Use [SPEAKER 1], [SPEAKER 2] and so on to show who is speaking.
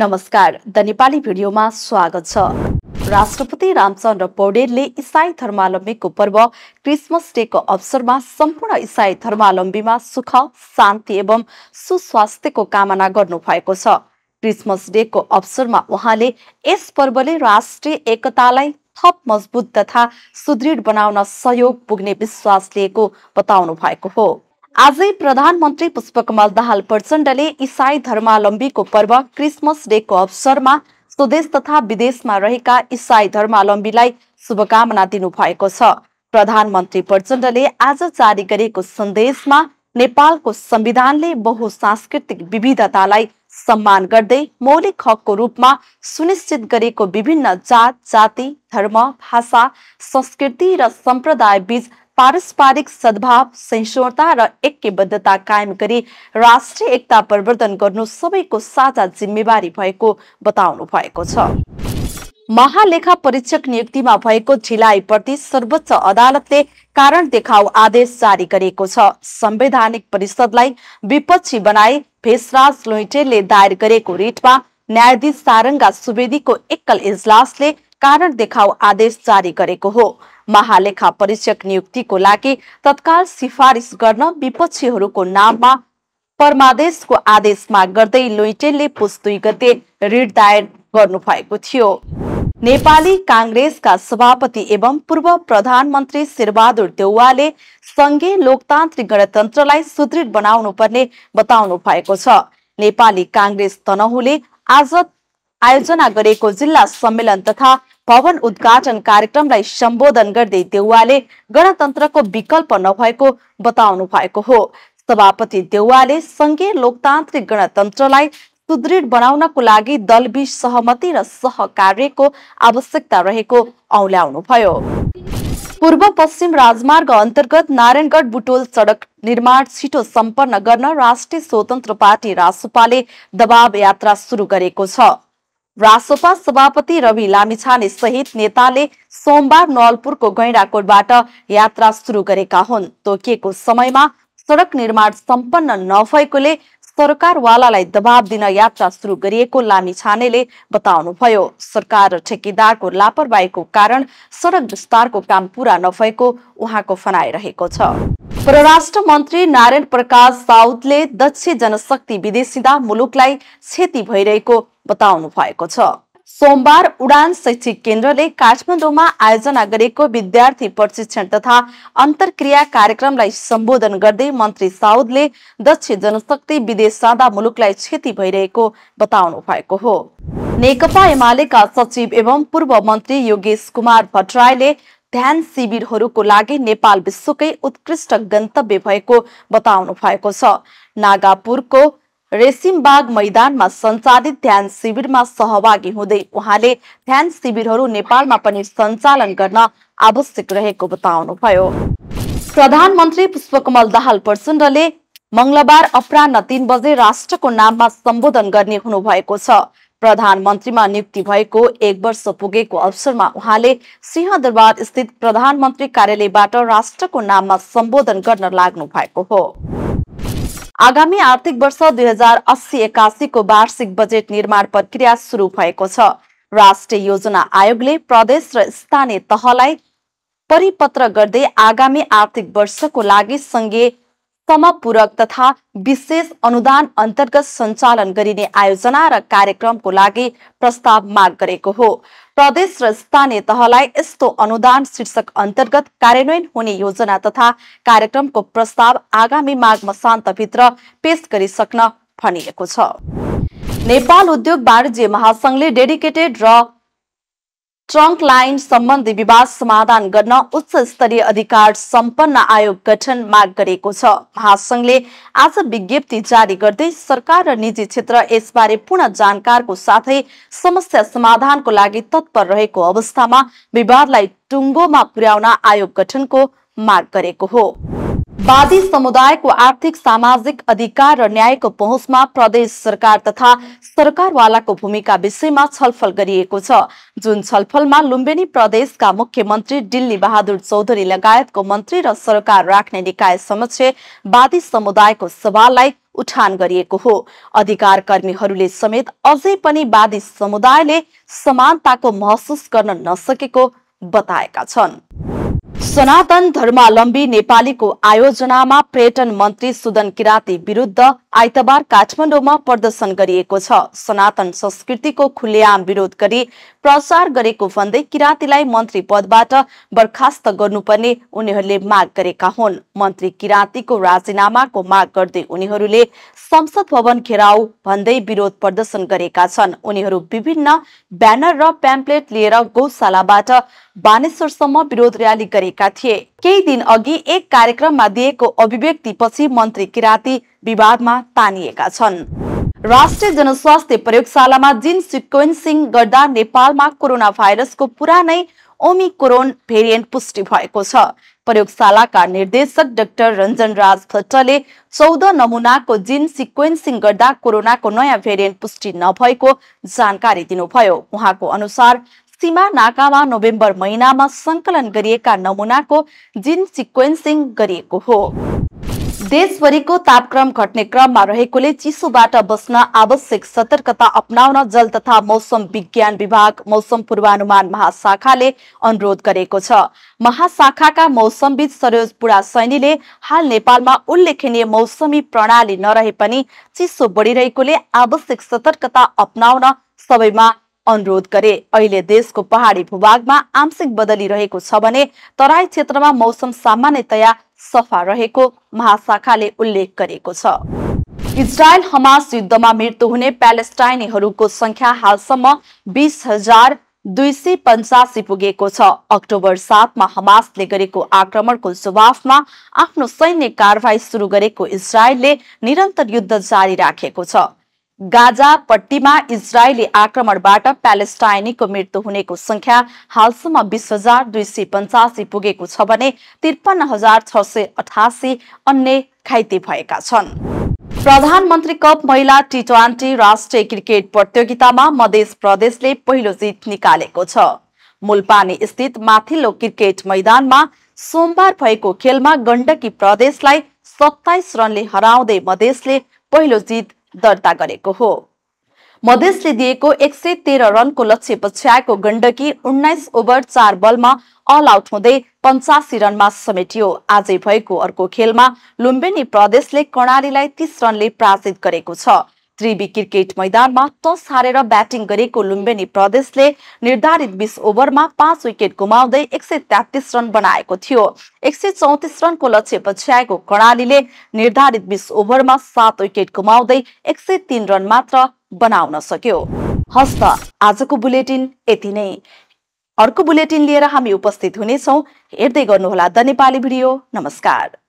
[SPEAKER 1] नमस्कार द नेपाली भिडियोमा स्वागत छ राष्ट्रपति रामचन्द्र पौडेलले इसाई धर्मावलम्बीको पर्व क्रिसमस डेको अवसरमा सम्पूर्ण इसाई धर्मावलम्बीमा सुख शान्ति एवं सुस्वास्थ्यको कामना गर्नु भएको छ क्रिसमस डेको अवसरमा उहाँले यस पर्वले राष्ट्रिय एकतालाई थप मजबुत तथा सुदृढ बनाउन सहयोग पुग्ने विश्वास लिएको बताउनु भएको हो आजै प्रधानमन्त्री पुष्पकमल दाहाल प्रचण्डले इसाई धर्मावलम्बीको पर्व क्रिसमस डेको अवसरमा स्वदेश तथा विदेशमा रहेका इसाई धर्मावलम्बीलाई शुभकामना दिनुभएको छ प्रधानमन्त्री प्रचण्डले आज जारी गरेको सन्देशमा नेपालको संविधानले बहु सांस्कृतिक विविधतालाई सम्मान गर्दै मौलिक हकको रूपमा सुनिश्चित गरेको विभिन्न जात जाति धर्म भाषा संस्कृति र सम्प्रदाय बीच पारस्परिक सद्भाव सहिष्णुता र ऐक्यबद्धता कायम गरी राष्ट्रिय एकता प्रवर्धन गर्नु सबैको साझा जिम्मेवारी भएको बताउनु भएको छ महालेखा परीक्षक नियुक्तिमा भएको ढिलाइप्रति सर्वोच्च अदालतले कारण देखाउ आदेश जारी गरेको छ संवैधानिक परिषदलाई विपक्षी बनाई भेषराज लोइटेलले दायर गरेको रिटमा न्यायाधीश सारङ्गा सुवेदीको एकल इजलासले कारण देखाउ आदेश जारी गरेको हो महालेखा परीक्षक नियुक्तिको लागि तत्काल सिफारिस गर्न विपक्षीहरूको नाममा परमादेशको आदेश माग गर्दै लोइटेलले पुस दुई गते रिट दायर गर्नु भएको थियो नेपाली काङ्ग्रेसका सभापति एवं पूर्व प्रधानमन्त्री शेरबहादुर देउवाले सङ्घीय लोकतान्त्रिक गणतन्त्रलाई सुदृढ बनाउनु पर्ने बताउनु भएको छ नेपाली काङ्ग्रेस तनहुले आज आयोजना गरेको जिल्ला सम्मेलन तथा भवन उद्घाटन कार्यक्रमलाई सम्बोधन गर्दै देउवाले गणतन्त्रको विकल्प नभएको बताउनु भएको हो सभापति देउवाले सङ्घीय लोकतान्त्रिक गणतन्त्रलाई सुदृढ बनाउनको लागि दलबीच सहमति र सहकार्यको आवश्यकता रहेको भयो पूर्व पश्चिम राजमार्ग अन्तर्गत नारायणगढ बुटोल सडक निर्माण छिटो सम्पन्न गर्न राष्ट्रिय स्वतन्त्र पार्टी रासुपाले दबाव यात्रा सुरु गरेको छ रासोपा सभापति रवि लामिछाने सहित नेताले सोमबार नवलपुरको गैँडाकोटबाट यात्रा सुरु गरेका हुन् तोकिएको समयमा सडक निर्माण सम्पन्न नभएकोले सरकारवालालाई दबाब दिन यात्रा सुरु गरिएको लामी छानेले बताउनुभयो सरकार र ठेकेदारको लापरवाहीको कारण सडक विस्तारको काम पूरा नभएको उहाँको फनाइरहेको छ परराष्ट्र मन्त्री नारायण प्रकाश साउदले दक्ष जनशक्ति विदेशिँदा मुलुकलाई क्षति भइरहेको बताउनु भएको छ सोमबार उडान शैक्षिक केन्द्रले काठमाडौँमा आयोजना गरेको विद्यार्थी प्रशिक्षण तथा अन्तर्क्रिया कार्यक्रमलाई सम्बोधन गर्दै मन्त्री साउदले दक्ष जनशक्ति विदेश जाँदा मुलुकलाई क्षति भइरहेको बताउनु भएको हो नेकपा एमालेका सचिव एवं पूर्व मन्त्री योगेश कुमार भट्टराईले ध्यान शिविरहरूको लागि नेपाल विश्वकै उत्कृष्ट गन्तव्य भएको बताउनु भएको छ नागापुरको रेसिमबाग मैदानमा सञ्चालित ध्यान शिविरमा सहभागी हुँदै उहाँले ध्यान शिविरहरू नेपालमा पनि सञ्चालन गर्न आवश्यक रहेको बताउनुभयो प्रधानमन्त्री पुष्पकमल दाहाल प्रचण्डले मङ्गलबार अपरान्न तीन बजे राष्ट्रको नाममा सम्बोधन गर्ने हुनुभएको छ प्रधानमन्त्रीमा नियुक्ति भएको एक वर्ष पुगेको अवसरमा उहाँले सिंहदरबार स्थित प्रधानमन्त्री कार्यालयबाट राष्ट्रको नाममा सम्बोधन गर्न लाग्नु भएको हो आगामी आर्थिक वर्ष दुई हजार अस्सी एकासीको वार्षिक बजेट निर्माण प्रक्रिया सुरु भएको छ राष्ट्रिय योजना आयोगले प्रदेश र स्थानीय तहलाई परिपत्र गर्दै आगामी आर्थिक वर्षको लागि सङ्घीय समपूरक तथा विशेष अनुदान अन्तर्गत सञ्चालन गरिने आयोजना र कार्यक्रमको लागि प्रस्ताव माग गरेको हो प्रदेश र स्थानीय तहलाई यस्तो अनुदान शीर्षक अन्तर्गत कार्यान्वयन हुने योजना तथा कार्यक्रमको प्रस्ताव आगामी माघ मसान्तभित्र पेश गरिसक्न भनिएको छ नेपाल उद्योग वाणिज्य महासंघले डेडिकेटेड र ट्रङ्क लाइन सम्बन्धी विवाद समाधान गर्न उच्च स्तरीय अधिकार सम्पन्न आयोग गठन माग गरेको छ महासंघले आज विज्ञप्ति जारी गर्दै सरकार र निजी क्षेत्र यसबारे पूर्ण जानकारको साथै समस्या समाधानको लागि तत्पर रहेको अवस्थामा विवादलाई टुङ्गोमा पुर्याउन आयोग गठनको माग गरेको हो वादी समुदायको आर्थिक सामाजिक अधिकार र न्यायको पहुँचमा प्रदेश सरकार तथा सरकारवालाको भूमिका विषयमा छलफल गरिएको छ जुन छलफलमा लुम्बिनी प्रदेशका मुख्यमन्त्री दिल्ली बहादुर चौधरी लगायतको मन्त्री र सरकार राख्ने निकाय समक्ष वादी समुदायको सवाललाई उठान गरिएको हो अधिकार कर्मीहरूले समेत अझै पनि वादी समुदायले समानताको महसुस गर्न नसकेको बताएका छन् सनातन धर्मावलम्बी नेपालीको आयोजनामा पर्यटन मन्त्री सुदन किराती विरुद्ध आइतबार काठमाडौँमा प्रदर्शन गरिएको छ सनातन संस्कृतिको खुल्लेआम विरोध गरी प्रचार गरेको भन्दै किराँतीलाई मन्त्री पदबाट बर्खास्त गर्नुपर्ने उनीहरूले माग गरेका हुन् मन्त्री किराँतीको राजीनामाको माग गर्दै उनीहरूले संसद भवन घेराउ भन्दै विरोध प्रदर्शन गरेका छन् उनीहरू विभिन्न ब्यानर र प्याम्प्लेट लिएर गौशालाबाट बानेश्वरसम्म विरोध र्याली गरेका थिए केही दिन अघि एक कार्यक्रममा दिएको अभिव्यक्तिपछि मन्त्री किराती विवादमा तानिएका छन् राष्ट्रिय जनस्वास्थ्य प्रयोगशालामा जिन सिक्वेन्सिङ गर्दा नेपालमा कोरोना भाइरसको पुरानै ओमिक्रोन भेरिएन्ट पुष्टि भएको छ प्रयोगशालाका निर्देशक डाक्टर रञ्जन राज भट्टले चौध नमुनाको जिन सिक्वेन्सिङ गर्दा कोरोनाको नयाँ भेरिएन्ट पुष्टि नभएको जानकारी दिनुभयो उहाँको अनुसार सीमा नाकामा नोभेम्बर महिनामा सङ्कलन गरिएका नमुनाको जिन सिक्वेन्सिङ गरिएको हो देशभरिको तापक्रम घट्ने क्रममा रहेकोले चिसोबाट बस्न आवश्यक सतर्कता अप्नाउन जल तथा मौसम विज्ञान विभाग मौसम पूर्वानुमान महाशाखाले अनुरोध गरेको छ महाशाखाका मौसमविद सरोज पुरा सैनीले हाल नेपालमा उल्लेखनीय मौसमी प्रणाली नरहे पनि चिसो बढिरहेकोले आवश्यक सतर्कता अप्नाउन सबैमा अनुरोध गरे अहिले देशको पहाडी भूभागमा आंशिक बदली रहेको छ भने तराई क्षेत्रमा मौसम सामान्यतया सफा रहेको महाशाखाले उल्लेख गरेको छ इजरायल हमास युद्धमा मृत्यु हुने प्यालेस्टाइनीहरूको संख्या हालसम्म बिस हजार दुई सय पञ्चासी पुगेको छ अक्टोबर सातमा हमासले गरेको आक्रमणको जवाफमा आफ्नो सैन्य कारवाही सुरु गरेको इजरायलले निरन्तर युद्ध जारी राखेको छ गाजा पट्टीमा इजरायली आक्रमणबाट प्यालेस्टाइनीको मृत्यु हुनेको संख्या हालसम्म बिस हजार दुई सय पञ्चासी पुगेको छ भने त्रिपन्न हजार छ सय अठासी अन्य घाइते भएका छन् प्रधानमन्त्री कप महिला टी ट्वेन्टी राष्ट्रिय क्रिकेट प्रतियोगितामा मध्य प्रदेशले पहिलो जित निकालेको छ मुलपानी स्थित माथिल्लो क्रिकेट मैदानमा सोमबार भएको खेलमा गण्डकी प्रदेशलाई सत्ताइस रनले हराउँदै मधेसले पहिलो जित दर्ता गरेको हो मधेसले दिएको एक सय तेह्र रनको लक्ष्य पछ्याएको गण्डकी उन्नाइस ओभर चार बलमा अल आउट हुँदै पञ्चासी रनमा समेटियो आजै भएको अर्को खेलमा लुम्बिनी प्रदेशले कर्णालीलाई तीस रनले पराजित गरेको छ त्रिवी क्रिकेट मैदानमा टस हारेर ब्याटिङ गरेको लुम्बिनी प्रदेशले निर्धारित बिस ओभरमा पाँच विकेट गुमाउँदै एक सय तेत्तिस रन बनाएको थियो एक सय चौतिस रनको लक्ष्य पछ्याएको कर्णालीले निर्धारित बिस ओभरमा सात विकेट गुमाउँदै एक सय रन मात्र बनाउन सक्यो हस्त आजको बुलेटिन यति नै अर्को बुलेटिन लिएर हामी उपस्थित हुनेछौँ हेर्दै गर्नुहोला द नेपाली भिडियो नमस्कार